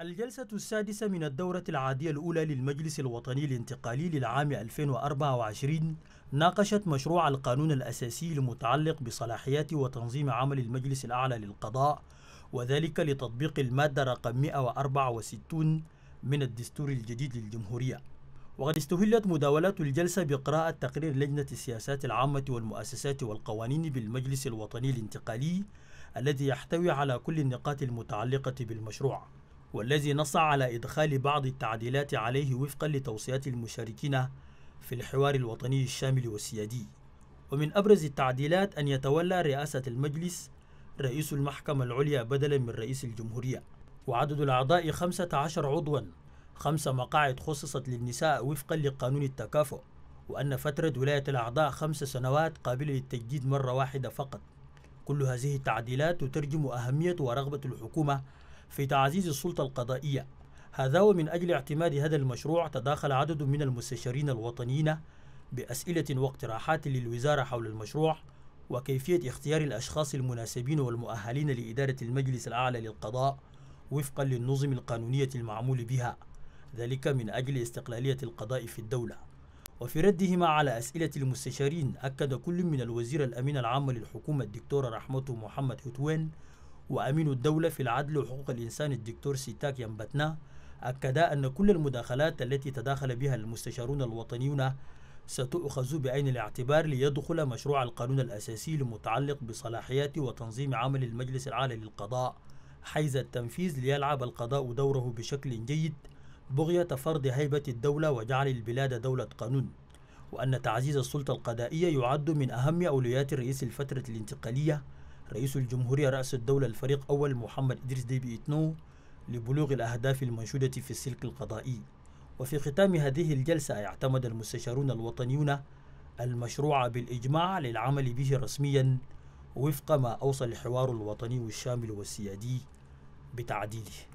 الجلسة السادسة من الدورة العادية الأولى للمجلس الوطني الانتقالي للعام 2024 ناقشت مشروع القانون الأساسي المتعلق بصلاحيات وتنظيم عمل المجلس الأعلى للقضاء وذلك لتطبيق المادة رقم 164 من الدستور الجديد للجمهورية وقد استهلت مداولات الجلسة بقراءة تقرير لجنة السياسات العامة والمؤسسات والقوانين بالمجلس الوطني الانتقالي الذي يحتوي على كل النقاط المتعلقة بالمشروع والذي نص على إدخال بعض التعديلات عليه وفقا لتوصيات المشاركين في الحوار الوطني الشامل والسيادي ومن أبرز التعديلات أن يتولى رئاسة المجلس رئيس المحكمة العليا بدلا من رئيس الجمهورية وعدد الأعضاء 15 عضوا خمس مقاعد خصصت للنساء وفقا لقانون التكافؤ وأن فترة ولاية الأعضاء خمس سنوات قابلة للتجديد مرة واحدة فقط كل هذه التعديلات تترجم أهمية ورغبة الحكومة في تعزيز السلطة القضائية هذا ومن أجل اعتماد هذا المشروع تداخل عدد من المستشارين الوطنيين بأسئلة واقتراحات للوزارة حول المشروع وكيفية اختيار الأشخاص المناسبين والمؤهلين لإدارة المجلس الأعلى للقضاء وفقا للنظم القانونية المعمول بها ذلك من أجل استقلالية القضاء في الدولة وفي ردهما على أسئلة المستشارين أكد كل من الوزير الأمين العام للحكومة الدكتور رحمته محمد هتوين وأمين الدولة في العدل وحقوق الإنسان الدكتور سيتاك ينبتنا أكد أن كل المداخلات التي تداخل بها المستشارون الوطنيون ستؤخذ بعين الاعتبار ليدخل مشروع القانون الأساسي المتعلق بصلاحيات وتنظيم عمل المجلس العالي للقضاء حيز التنفيذ ليلعب القضاء دوره بشكل جيد بغية فرض هيبة الدولة وجعل البلاد دولة قانون وأن تعزيز السلطة القضائية يعد من أهم أولويات الرئيس الفترة الانتقالية رئيس الجمهورية رأس الدولة الفريق أول محمد إدريس ديبي إتنو لبلوغ الأهداف المنشودة في السلك القضائي وفي ختام هذه الجلسة اعتمد المستشارون الوطنيون المشروع بالإجماع للعمل به رسميا وفق ما أوصى الحوار الوطني الشامل والسيادي بتعديله